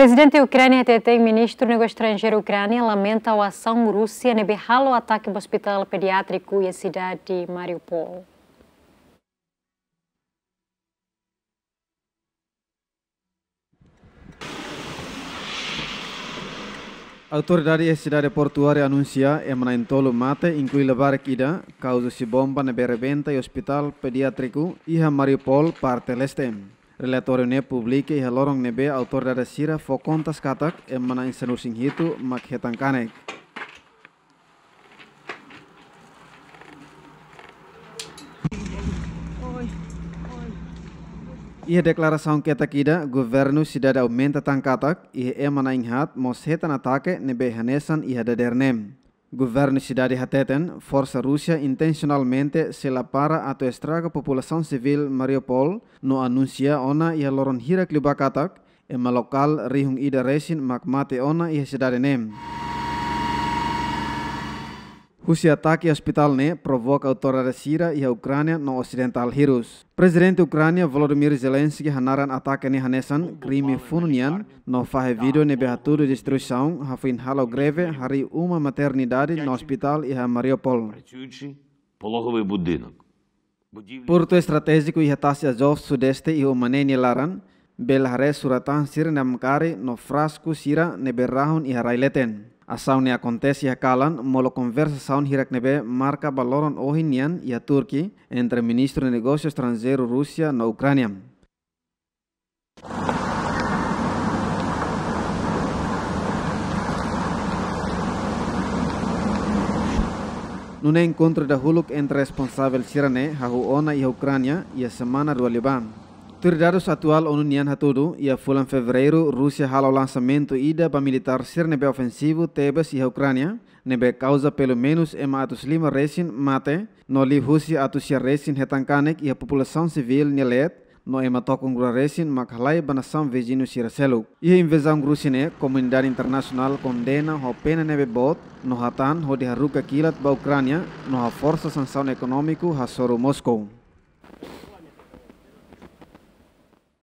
Presidente da Ucrânia TT e ministro do Negócio Estrangeiro Ucrânia lamenta a ação Rússia no o ataque ao hospital pediátrico e a cidade de Mariupol. Autoridade da cidade portuária anuncia em Manaintolo mate inclui levar ida causa se bomba na berebenta e hospital pediátrico e a Mariupol parte leste. Relatório ne publique e halorong nebe autor da fo kontas katak e mana insenu sing hitu mak hetang kanek. Ia deklaração que kida, governo cidade aumenta tangkatak e é mana inghat mos hetan ataque nebe hanesan e nem. gobierno de cidade Hateten, Força Rússia intencionalmente se para a to estraga civil Mariupol, no anuncia ona y e a loron hira klubakatak, e local rihung ida resin makmate ona e cidade nem. O ataque hospital ne né, provoca a autora da Síria e a Ucrânia no ocidental O Presidente Ucrânia Volodymyr Zelensky hanaran ataque ne hanesan crime fununian no fahe vídeo ne behaturo destruição hafin halo greve hari uma maternidade no hospital e Mariupol. Пологовий Porto estratégico e Hatasi Azov Sudeste e Omaneni Laran, Belhare Suratan Sir Namkari no Frasco Sira Neberrahun e raileten. A sauni acontece a Kalan, molo conversa saun Hiraknebe marca valoron Ohinian y a Turquía entre ministro de negocios extranjero Rusia na Ucrania. Num encontro de Huluk entre responsável Sirane, ona y Ucrânia Ucrania a semana do atual, Satual Onunian Hatudu ia fulan fevereiro Rússia hala o lançamento ida para militar ser nebe ofensivo Tebas e a Ucrânia, nebe causa pelo menos em atos lima recin mate, no li Rússia atus ia recin retankanek e a população civil nilet, no ema tokong gura recin makhalai banação vizinho siraseluk. Ia invasão rusine, comunidade internacional condena ho pena nebe bot, no hatan ho diharuka kilat ba Ucrânia, no ha força sanção econômico ha soro Moscou.